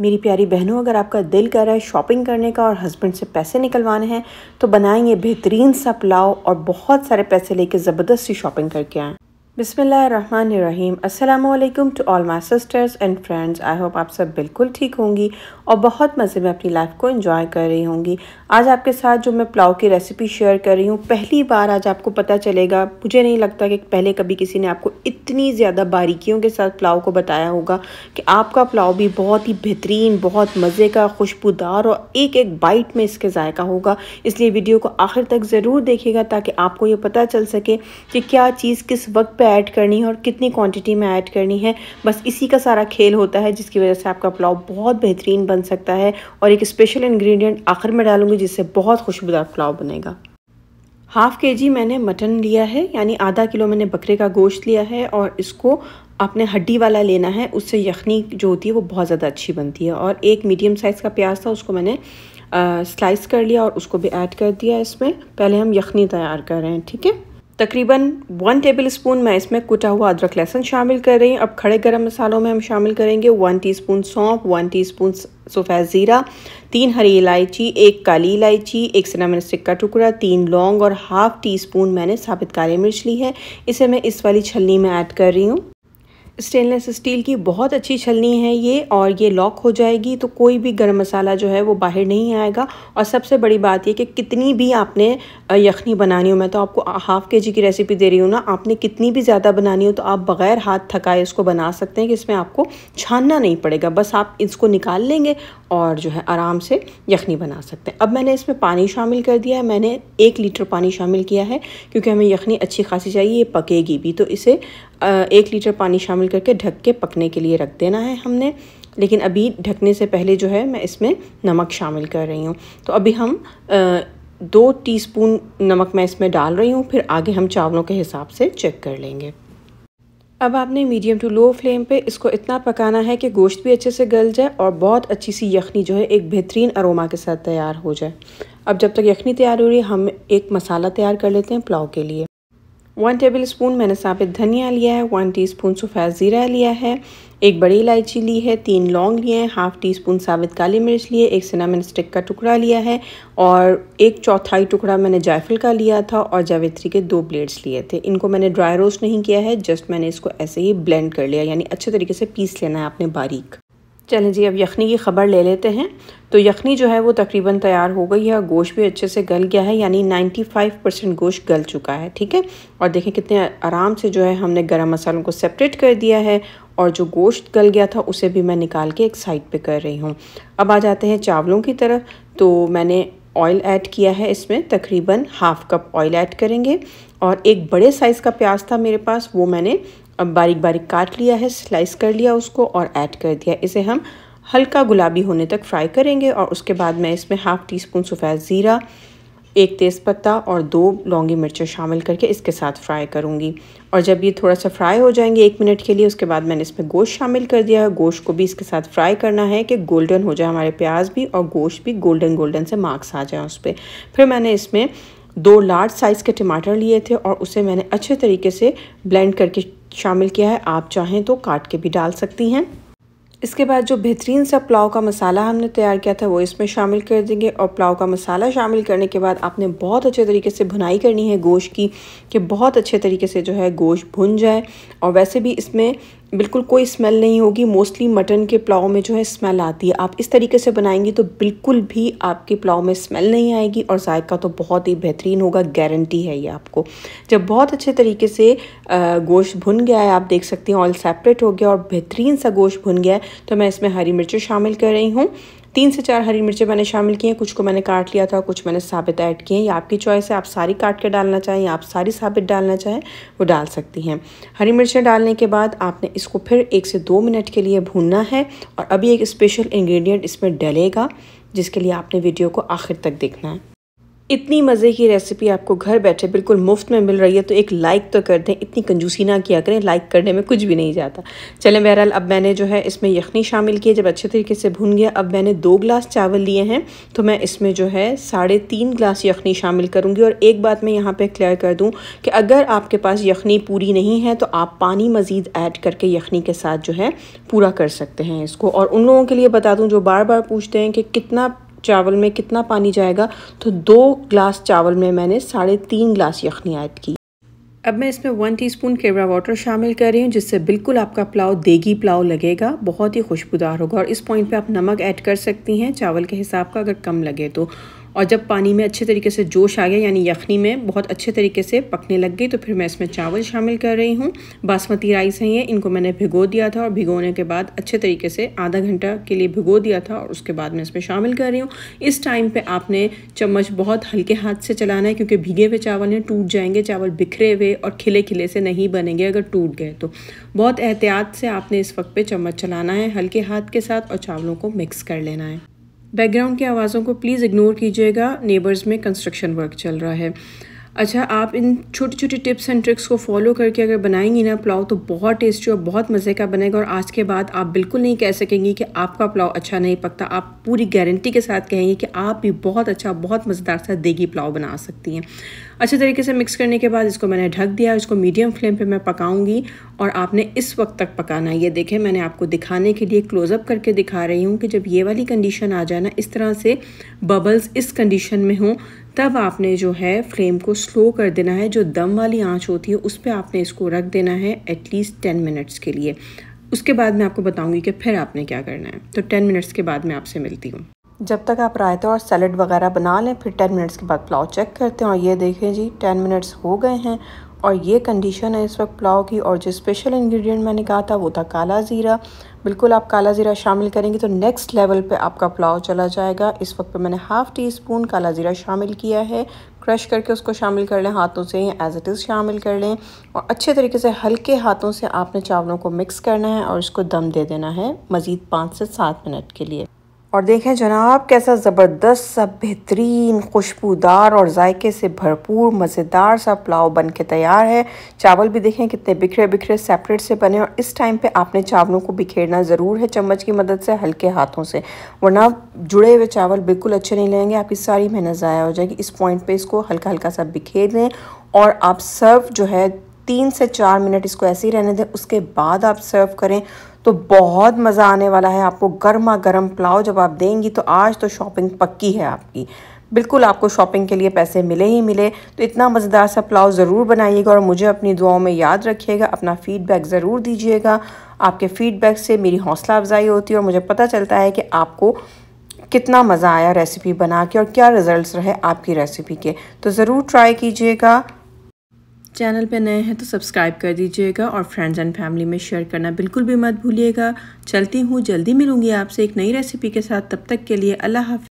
मेरी प्यारी बहनों अगर आपका दिल कर रहा है शॉपिंग करने का और हस्बैंड से पैसे निकलवाने हैं तो बनाएं ये बेहतरीन सा पुलाव और बहुत सारे पैसे लेके ज़बरदस्ती शॉपिंग करके आएँ बिसमीम अल्लाम to all my sisters and friends I hope आप सब बिल्कुल ठीक होंगी और बहुत मज़े में अपनी लाइफ को इन्जॉय कर रही होंगी आज आपके साथ जो मैं पुलाव की रेसिपी शेयर कर रही हूँ पहली बार आज आपको पता चलेगा मुझे नहीं लगता कि पहले कभी किसी ने आपको इतनी ज़्यादा बारीकियों के साथ पुलाव को बताया होगा कि आपका पुलाव भी बहुत ही बेहतरीन बहुत मज़े का खुशबूदार और एक एक बाइट में इसके जायका होगा इसलिए वीडियो को आखिर तक ज़रूर देखेगा ताकि आपको ये पता चल सके कि क्या चीज़ किस वक्त पर ऐड करनी है और कितनी क्वांटिटी में ऐड करनी है बस इसी का सारा खेल होता है जिसकी वजह से आपका पुलाव बहुत बेहतरीन बन सकता है और एक स्पेशल इन्ग्रीडियंट आखिर में डालूंगी जिससे बहुत खुशबूदार पुलाव बनेगा हाफ़ के जी मैंने मटन लिया है यानी आधा किलो मैंने बकरे का गोश्त लिया है और इसको आपने हड्डी वाला लेना है उससे यखनी जो होती है वो बहुत ज़्यादा अच्छी बनती है और एक मीडियम साइज़ का प्याज था उसको मैंने आ, स्लाइस कर लिया और उसको भी ऐड कर दिया इसमें पहले हम यखनी तैयार कर रहे हैं ठीक है तकरीबन वन टेबल स्पून मैं इसमें कुटा हुआ अदरक लहसुन शामिल कर रही हूँ अब खड़े गरम मसालों में हम शामिल करेंगे वन टीस्पून सौंफ वन टीस्पून सफ़ेद ज़ीरा तीन हरी इलायची एक काली इलायची एक सना स्टिक का टुकड़ा तीन लौंग और हाफ़ टी स्पून मैंने साबित काली मिर्च ली है इसे मैं इस वाली छलनी में ऐड कर रही हूँ स्टेनलेस स्टील की बहुत अच्छी छलनी है ये और ये लॉक हो जाएगी तो कोई भी गर्म मसाला जो है वो बाहर नहीं आएगा और सबसे बड़ी बात ये कि कितनी भी आपने यखनी बनानी हो मैं तो आपको हाफ़ के जी की रेसिपी दे रही हूँ ना आपने कितनी भी ज़्यादा बनानी हो तो आप बग़ैर हाथ थकाए इसको बना सकते हैं कि इसमें आपको छानना नहीं पड़ेगा बस आप इसको निकाल लेंगे और जो है आराम से यखनी बना सकते हैं अब मैंने इसमें पानी शामिल कर दिया है मैंने एक लीटर पानी शामिल किया है क्योंकि हमें यखनी अच्छी खासी चाहिए ये पकेगी भी तो इसे एक लीटर पानी शामिल करके ढक के पकने के लिए रख देना है हमने लेकिन अभी ढकने से पहले जो है मैं इसमें नमक शामिल कर रही हूँ तो अभी हम दो टीस्पून नमक मैं इसमें डाल रही हूँ फिर आगे हम चावलों के हिसाब से चेक कर लेंगे अब आपने मीडियम टू लो फ्लेम पे इसको इतना पकाना है कि गोश्त भी अच्छे से गल जाए और बहुत अच्छी सी यखनी जो है एक बेहतरीन अरोमा के साथ तैयार हो जाए अब जब तक यखनी तैयार हो रही है हम एक मसाला तैयार कर लेते हैं पुलाव के लिए वन टेबल स्पून मैंने साबित धनिया लिया है वन टी स्पून सफ़ेद ज़ीरा लिया है एक बड़ी इलायची ली है तीन लौंग लिए हैं हाफ़ टी स्पून साबित काली मिर्च लिए एक सिनामिन स्टिक का टुकड़ा लिया है और एक चौथाई टुकड़ा मैंने जायफल का लिया था और जावित्री के दो ब्लेड्स लिए थे इनको मैंने ड्राई रोस्ट नहीं किया है जस्ट मैंने इसको ऐसे ही ब्लेंड कर लिया यानी अच्छे तरीके से पीस लेना है आपने बारीक चलें जी अब यखनी की ख़बर ले लेते हैं तो यखनी जो है वो तकरीबन तैयार हो गई है गोश गोश्त भी अच्छे से गल गया है यानी 95 परसेंट गोश्त गल चुका है ठीक है और देखें कितने आराम से जो है हमने गरम मसालों को सेपरेट कर दिया है और जो गोश्त गल गया था उसे भी मैं निकाल के एक साइड पे कर रही हूँ अब आ जाते हैं चावलों की तरफ तो मैंने ऑयल ऐड किया है इसमें तकरीबन हाफ़ कप ऑयल ऐड करेंगे और एक बड़े साइज़ का प्याज था मेरे पास वो मैंने अब बारीक बारीक काट लिया है स्लाइस कर लिया उसको और ऐड कर दिया इसे हम हल्का गुलाबी होने तक फ्राई करेंगे और उसके बाद मैं इसमें हाफ़ टी स्पून सफ़ेद ज़ीरा एक तेज़पत्ता और दो लौंगी मिर्चें शामिल करके इसके साथ फ्राई करूँगी और जब ये थोड़ा सा फ्राई हो जाएंगे एक मिनट के लिए उसके बाद मैंने इसमें गोश्त शामिल कर दिया है गोश्त को भी इसके साथ फ्राई करना है कि गोल्डन हो जाए हमारे प्याज भी और गोश्त भी गोल्डन गोल्डन से मार्क्स आ जाए उस पर फिर मैंने इसमें दो लार्ज साइज़ के टमाटर लिए थे और उसे मैंने अच्छे तरीके से ब्लेंड करके शामिल किया है आप चाहें तो काट के भी डाल सकती हैं इसके बाद जो बेहतरीन सा पुलाव का मसाला हमने तैयार किया था वो इसमें शामिल कर देंगे और पुलाव का मसाला शामिल करने के बाद आपने बहुत अच्छे तरीके से भुनाई करनी है गोश्त की कि बहुत अच्छे तरीके से जो है गोश्त भुन जाए और वैसे भी इसमें बिल्कुल कोई स्मेल नहीं होगी मोस्टली मटन के पुलाव में जो है स्मेल आती है आप इस तरीके से बनाएंगी तो बिल्कुल भी आपके पुलाव में स्मेल नहीं आएगी और जायका तो बहुत ही बेहतरीन होगा गारंटी है ये आपको जब बहुत अच्छे तरीके से गोश्त भुन गया है आप देख सकते हैं ऑयल सेपरेट हो गया और बेहतरीन सा गोश्त भुन गया है तो मैं इसमें हरी मिर्च शामिल कर रही हूँ तीन से चार हरी मिर्चें मैंने शामिल की हैं कुछ को मैंने काट लिया था कुछ मैंने साबित ऐड किए हैं ये आपकी चॉइस है आप सारी काट के डालना चाहें या आप सारी साबित डालना चाहें वो डाल सकती हैं हरी मिर्चें डालने के बाद आपने इसको फिर एक से दो मिनट के लिए भूनना है और अभी एक स्पेशल इंग्रेडिएंट इसमें डलेगा जिसके लिए आपने वीडियो को आखिर तक देखना है इतनी मज़े की रेसिपी आपको घर बैठे बिल्कुल मुफ्त में मिल रही है तो एक लाइक तो कर दें इतनी कंजूसी ना किया करें लाइक करने में कुछ भी नहीं जाता चलें बहरहाल अब मैंने जो है इसमें यखनी शामिल की जब अच्छे तरीके से भून गया अब मैंने दो ग्लास चावल लिए हैं तो मैं इसमें जो है साढ़े तीन ग्लास यखनी शामिल करूँगी और एक बात मैं यहाँ पर क्लियर कर दूँ कि अगर आपके पास यखनी पूरी नहीं है तो आप पानी मज़ीद ऐड करके यखनी के साथ जो है पूरा कर सकते हैं इसको और उन लोगों के लिए बता दूँ जो बार बार पूछते हैं कि कितना चावल में कितना पानी जाएगा तो दो ग्लास चावल में मैंने साढ़े तीन ग्लास यखनी ऐड की अब मैं इसमें वन टीस्पून केवड़ा वाटर शामिल कर रही हूँ जिससे बिल्कुल आपका पुलाव देगी पुलाव लगेगा बहुत ही खुशबूदार होगा और इस पॉइंट पे आप नमक ऐड कर सकती हैं चावल के हिसाब का अगर कम लगे तो और जब पानी में अच्छे तरीके से जोश आ गया यानी यखनी में बहुत अच्छे तरीके से पकने लग गई तो फिर मैं इसमें चावल शामिल कर रही हूँ बासमती राइस हैं ये इनको मैंने भिगो दिया था और भिगोने के बाद अच्छे तरीके से आधा घंटा के लिए भिगो दिया था और उसके बाद मैं इसमें शामिल कर रही हूँ इस टाइम पर आपने चम्मच बहुत हल्के हाथ से चलाना है क्योंकि भिगे हुए चावल हैं टूट जाएंगे चावल बिखरे हुए और खिले खिले से नहीं बनेंगे अगर टूट गए तो बहुत एहतियात से आपने इस वक्त पर चम्मच चलाना है हल्के हाथ के साथ और चावलों को मिक्स कर लेना है बैकग्राउंड की आवाज़ों को प्लीज़ इग्नोर कीजिएगा नेबर्स में कंस्ट्रक्शन वर्क चल रहा है अच्छा आप इन छोटी छोटी टिप्स एंड ट्रिक्स को फॉलो करके अगर बनाएंगी ना पुलाव तो बहुत टेस्टी और बहुत मज़े का बनेगा और आज के बाद आप बिल्कुल नहीं कह सकेंगी कि आपका पुलाव अच्छा नहीं पकता आप पूरी गारंटी के साथ कहेंगे कि आप भी बहुत अच्छा बहुत मज़ेदार सा देगी पुलाव बना सकती हैं अच्छे तरीके से मिक्स करने के बाद इसको मैंने ढक दिया इसको मीडियम फ्लेम पर मैं पकाऊँगी और आपने इस वक्त तक पकाना है ये देखें मैंने आपको दिखाने के लिए क्लोज़अप करके दिखा रही हूँ कि जब ये वाली कंडीशन आ जाए ना इस तरह से बबल्स इस कंडीशन में हों तब आपने जो है फ्लेम को स्लो कर देना है जो दम वाली आंच होती है उस पर आपने इसको रख देना है एटलीस्ट टेन मिनट्स के लिए उसके बाद मैं आपको बताऊंगी कि फिर आपने क्या करना है तो टेन मिनट्स के बाद मैं आपसे मिलती हूँ जब तक आप रायता और सैलड वगैरह बना लें फिर टेन मिनट्स के बाद पुलाव चेक करते हैं और ये देखें जी टेन मिनट्स हो गए हैं और ये कंडीशन है इस वक्त पुलाव की और जो स्पेशल इंग्रेडिएंट मैंने कहा था वो था काला ज़ीरा बिल्कुल आप काला ज़ीरा शामिल करेंगे तो नेक्स्ट लेवल पे आपका पुलाव चला जाएगा इस वक्त पे मैंने हाफ़ टी स्पून काला ज़ीरा शामिल किया है क्रश करके उसको शामिल कर लें हाथों से एज़ इट इज़ शामिल कर लें और अच्छे तरीके से हल्के हाथों से आपने चावलों को मिक्स करना है और इसको दम दे देना है मज़ीद पाँच से सात मिनट के लिए और देखें जनाब कैसा ज़बरदस्त सा बेहतरीन खुशबूदार और जायके से भरपूर मज़ेदार सा पुलाव बन के तैयार है चावल भी देखें कितने बिखरे बिखरे सेपरेट से बने और इस टाइम पे आपने चावलों को बिखेरना ज़रूर है चम्मच की मदद से हल्के हाथों से वरना जुड़े हुए चावल बिल्कुल अच्छे नहीं लगेंगे आपकी सारी मेहनत ज़ाया हो जाएगी इस पॉइंट पर इसको हल्का हल्का सा बिखेर दें और आप सर्व जो है तीन से चार मिनट इसको ऐसे ही रहने दें उसके बाद आप सर्व करें तो बहुत मज़ा आने वाला है आपको गर्मा गर्म पुलाव जब आप देंगी तो आज तो शॉपिंग पक्की है आपकी बिल्कुल आपको शॉपिंग के लिए पैसे मिले ही मिले तो इतना मज़ेदार सा पुलाव ज़रूर बनाइएगा और मुझे अपनी दुआओं में याद रखिएगा अपना फ़ीडबैक ज़रूर दीजिएगा आपके फ़ीडबैक से मेरी हौसला अफजाई होती है और मुझे पता चलता है कि आपको कितना मज़ा आया रेसिपी बना के और क्या रिज़ल्ट रहे आपकी रेसिपी के तो ज़रूर ट्राई कीजिएगा चैनल पे नए हैं तो सब्सक्राइब कर दीजिएगा और फ्रेंड्स एंड फैमिली में शेयर करना बिल्कुल भी मत भूलिएगा चलती हूँ जल्दी मिलूंगी आपसे एक नई रेसिपी के साथ तब तक के लिए अल्लाह